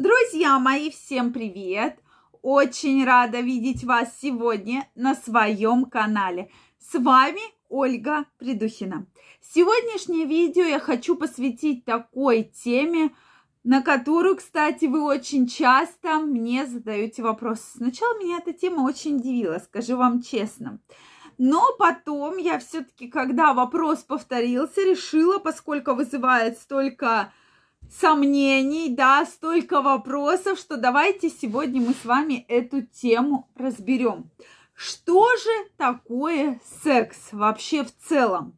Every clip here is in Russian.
Друзья мои, всем привет! Очень рада видеть вас сегодня на своем канале. С вами Ольга Придухина. Сегодняшнее видео я хочу посвятить такой теме, на которую, кстати, вы очень часто мне задаете вопросы. Сначала меня эта тема очень удивила, скажу вам честно. Но потом я все-таки, когда вопрос повторился, решила, поскольку вызывает столько сомнений, да, столько вопросов, что давайте сегодня мы с вами эту тему разберем. Что же такое секс вообще в целом?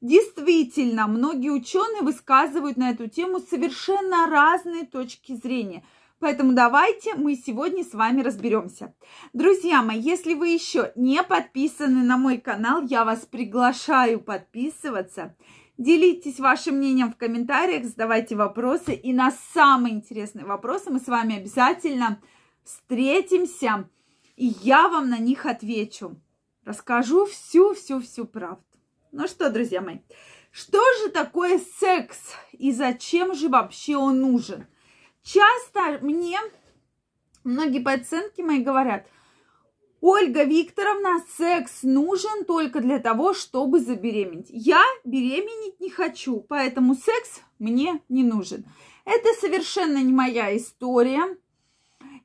Действительно, многие ученые высказывают на эту тему совершенно разные точки зрения. Поэтому давайте мы сегодня с вами разберемся. Друзья мои, если вы еще не подписаны на мой канал, я вас приглашаю подписываться. Делитесь вашим мнением в комментариях, задавайте вопросы. И на самые интересные вопросы мы с вами обязательно встретимся, и я вам на них отвечу. Расскажу всю-всю-всю правду. Ну что, друзья мои, что же такое секс и зачем же вообще он нужен? Часто мне многие пациентки мои говорят – Ольга Викторовна, секс нужен только для того, чтобы забеременеть. Я беременеть не хочу, поэтому секс мне не нужен. Это совершенно не моя история.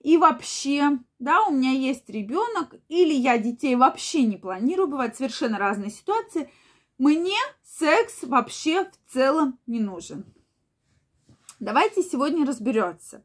И вообще, да, у меня есть ребенок, или я детей вообще не планирую, бывают совершенно разные ситуации. Мне секс вообще в целом не нужен. Давайте сегодня разберемся.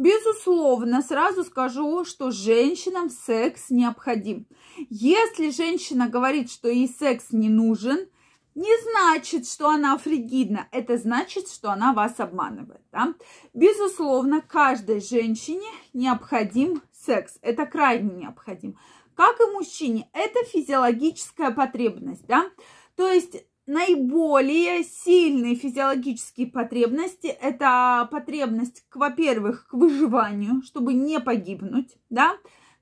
Безусловно, сразу скажу, что женщинам секс необходим. Если женщина говорит, что ей секс не нужен, не значит, что она фригидна. Это значит, что она вас обманывает. Да? Безусловно, каждой женщине необходим секс. Это крайне необходим. Как и мужчине, это физиологическая потребность. Да? То есть наиболее сильные физиологические потребности. Это потребность, к, во-первых, к выживанию, чтобы не погибнуть, да.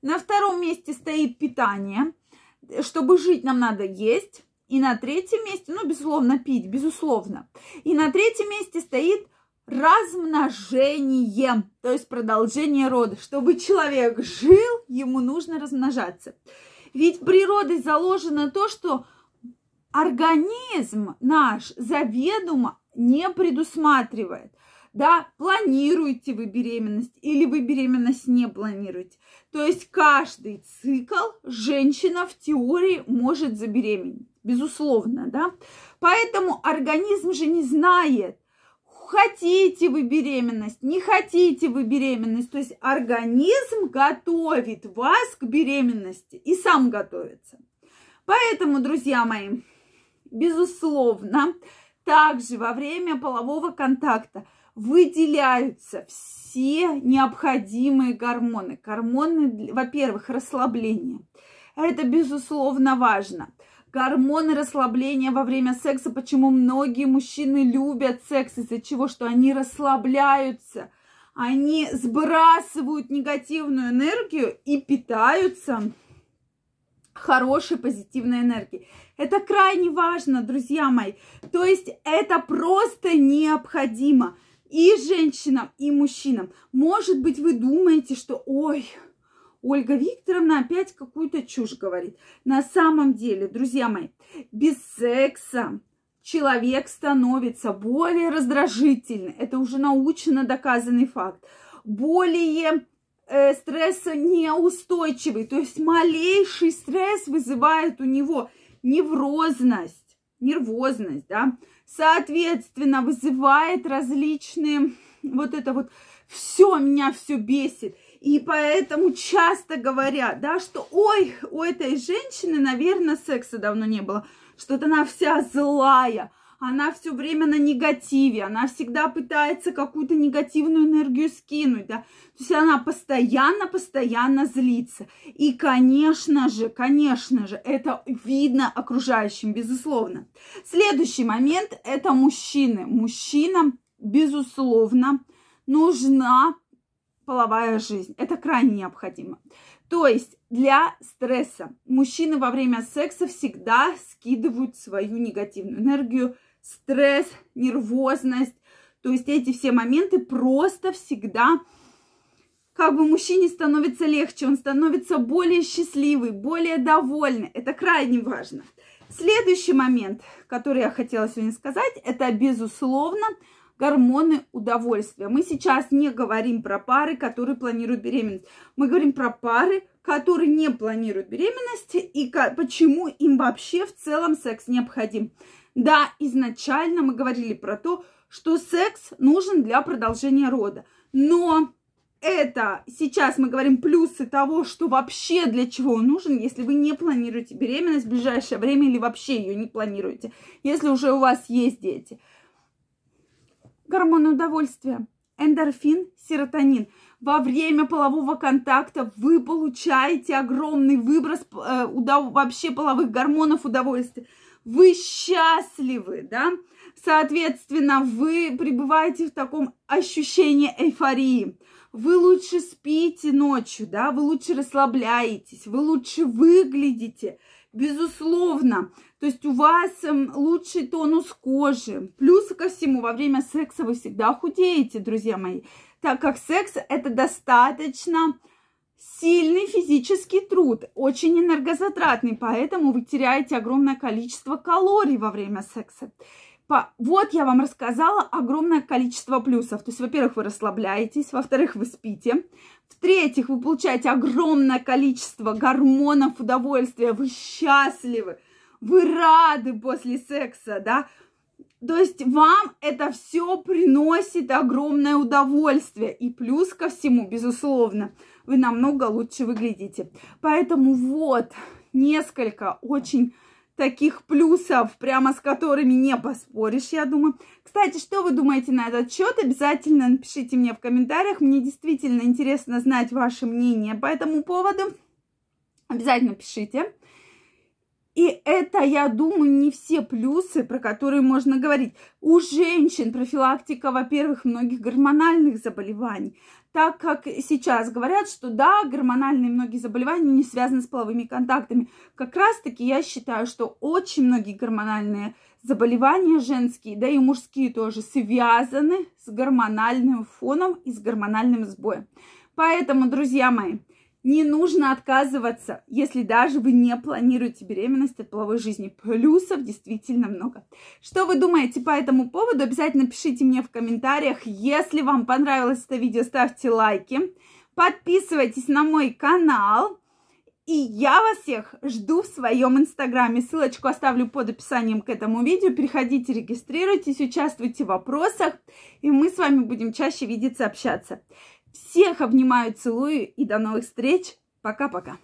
На втором месте стоит питание. Чтобы жить, нам надо есть. И на третьем месте, ну, безусловно, пить, безусловно. И на третьем месте стоит размножение, то есть продолжение рода. Чтобы человек жил, ему нужно размножаться. Ведь природой заложено то, что организм наш заведомо не предусматривает. Да, планируете вы беременность или вы беременность не планируете. То есть каждый цикл женщина в теории может забеременеть, безусловно, да. Поэтому организм же не знает, хотите вы беременность, не хотите вы беременность. То есть организм готовит вас к беременности и сам готовится. Поэтому, друзья мои, безусловно, также во время полового контакта выделяются все необходимые гормоны. Гормоны, во-первых, расслабления. Это, безусловно, важно. Гормоны расслабления во время секса. Почему многие мужчины любят секс? Из-за чего? Что они расслабляются. Они сбрасывают негативную энергию и питаются хорошей позитивной энергии. Это крайне важно, друзья мои. То есть это просто необходимо и женщинам, и мужчинам. Может быть, вы думаете, что ой, Ольга Викторовна опять какую-то чушь говорит. На самом деле, друзья мои, без секса человек становится более раздражительным. Это уже научно доказанный факт. Более Э, Стресса неустойчивый, то есть малейший стресс вызывает у него неврозность, нервозность, да, соответственно, вызывает различные, вот это вот, все меня все бесит. И поэтому часто говорят, да, что ой, у этой женщины, наверное, секса давно не было, что-то она вся злая, она все время на негативе, она всегда пытается какую-то негативную энергию скинуть, да, то есть она постоянно-постоянно злится. И, конечно же, конечно же, это видно окружающим, безусловно. Следующий момент – это мужчины. Мужчинам, безусловно, нужна половая жизнь. Это крайне необходимо. То есть для стресса мужчины во время секса всегда скидывают свою негативную энергию стресс, нервозность. То есть эти все моменты просто всегда как бы мужчине становится легче, он становится более счастливый, более довольный. Это крайне важно. Следующий момент, который я хотела сегодня сказать, это, безусловно, гормоны удовольствия. Мы сейчас не говорим про пары, которые планируют беременность. Мы говорим про пары, которые не планируют беременность и почему им вообще в целом секс необходим. Да, изначально мы говорили про то, что секс нужен для продолжения рода. Но это сейчас мы говорим плюсы того, что вообще для чего он нужен, если вы не планируете беременность в ближайшее время или вообще ее не планируете, если уже у вас есть дети – гормон удовольствия, эндорфин, серотонин. Во время полового контакта вы получаете огромный выброс э, удов... вообще половых гормонов удовольствия. Вы счастливы, да? Соответственно, вы пребываете в таком ощущении эйфории. Вы лучше спите ночью, да, вы лучше расслабляетесь, вы лучше выглядите безусловно. То есть у вас эм, лучший тонус кожи. Плюс ко всему, во время секса вы всегда худеете, друзья мои, так как секс это достаточно сильный физический труд, очень энергозатратный, поэтому вы теряете огромное количество калорий во время секса. По... Вот я вам рассказала огромное количество плюсов. То есть, во-первых, вы расслабляетесь, во-вторых, вы спите, в-третьих, вы получаете огромное количество гормонов удовольствия, вы счастливы, вы рады после секса, да, то есть вам это все приносит огромное удовольствие. И плюс ко всему, безусловно, вы намного лучше выглядите. Поэтому вот несколько очень таких плюсов, прямо с которыми не поспоришь, я думаю. Кстати, что вы думаете на этот счет? Обязательно напишите мне в комментариях. Мне действительно интересно знать ваше мнение по этому поводу. Обязательно пишите. И это, я думаю, не все плюсы, про которые можно говорить. У женщин профилактика, во-первых, многих гормональных заболеваний. Так как сейчас говорят, что да, гормональные многие заболевания не связаны с половыми контактами. Как раз-таки я считаю, что очень многие гормональные заболевания женские, да и мужские тоже, связаны с гормональным фоном и с гормональным сбоем. Поэтому, друзья мои, не нужно отказываться, если даже вы не планируете беременность от половой жизни. Плюсов действительно много. Что вы думаете по этому поводу? Обязательно пишите мне в комментариях. Если вам понравилось это видео, ставьте лайки. Подписывайтесь на мой канал. И я вас всех жду в своем инстаграме. Ссылочку оставлю под описанием к этому видео. Переходите, регистрируйтесь, участвуйте в вопросах. И мы с вами будем чаще видеться, общаться. Всех обнимаю, целую и до новых встреч. Пока-пока.